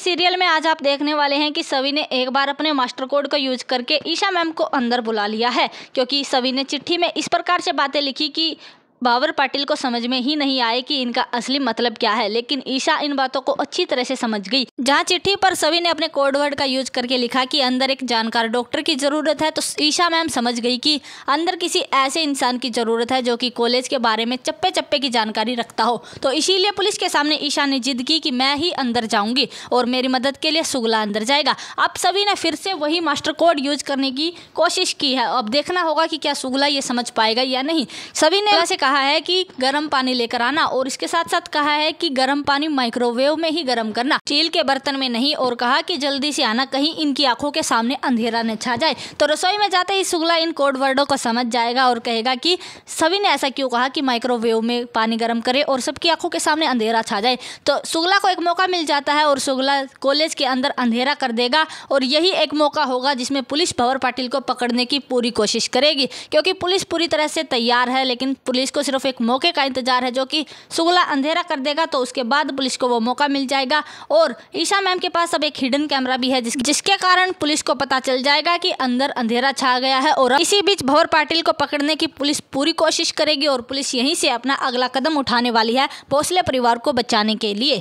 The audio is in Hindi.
सीरियल में आज आप देखने वाले हैं कि सभी ने एक बार अपने मास्टर कोड का यूज करके ईशा मैम को अंदर बुला लिया है क्योंकि सभी ने चिट्ठी में इस प्रकार से बातें लिखी कि बाबर पाटिल को समझ में ही नहीं आए कि इनका असली मतलब क्या है लेकिन ईशा इन बातों को अच्छी तरह से समझ गई जहाँ चिट्ठी पर सभी ने अपने कोडवर्ड का यूज करके लिखा कि अंदर एक जानकार डॉक्टर की जरूरत है तो ईशा मैम समझ गई कि अंदर किसी ऐसे इंसान की जरूरत है जो कि कॉलेज के बारे में चप्पे चप्पे की जानकारी रखता हो तो इसीलिए पुलिस के सामने ईशा ने जिद की कि मैं ही अंदर जाऊंगी और मेरी मदद के लिए सुगला अंदर जाएगा अब सभी ने फिर से वही मास्टर कोड यूज करने की कोशिश की है अब देखना होगा कि क्या सुगला ये समझ पाएगा या नहीं सभी ने ऐसे कहा कहा है कि गर्म पानी लेकर आना और इसके साथ साथ कहा है कि गर्म पानी माइक्रोवेव में ही गर्म करना स्टील के बर्तन में नहीं और कहा कि जल्दी से आना कहीं इनकी आंखों के सामने अंधेरा न छा जाए तो रसोई में जाते ही सुगला इन कोड वर्डों को समझ जाएगा और कहेगा की सभी ने ऐसा क्यों कहा कि माइक्रोवेव में पानी गर्म करे और सबकी आंखों के सामने अंधेरा छा जाए तो सुगला को एक मौका मिल जाता है और सुगला कॉलेज के अंदर अंधेरा कर देगा और यही एक मौका होगा जिसमें पुलिस भवर पाटिल को पकड़ने की पूरी कोशिश करेगी क्योंकि पुलिस पूरी तरह से तैयार है लेकिन पुलिस को तो सिर्फ एक मौके का इंतजार है जो कि सुगला अंधेरा कर देगा तो उसके बाद पुलिस को वो मौका मिल जाएगा और ईशा मैम के पास अब एक हिडन कैमरा भी है जिस, जिसके कारण पुलिस को पता चल जाएगा कि अंदर अंधेरा छा गया है और इसी बीच भंवर पाटिल को पकड़ने की पुलिस पूरी कोशिश करेगी और पुलिस यहीं से अपना अगला कदम उठाने वाली है भोसले परिवार को बचाने के लिए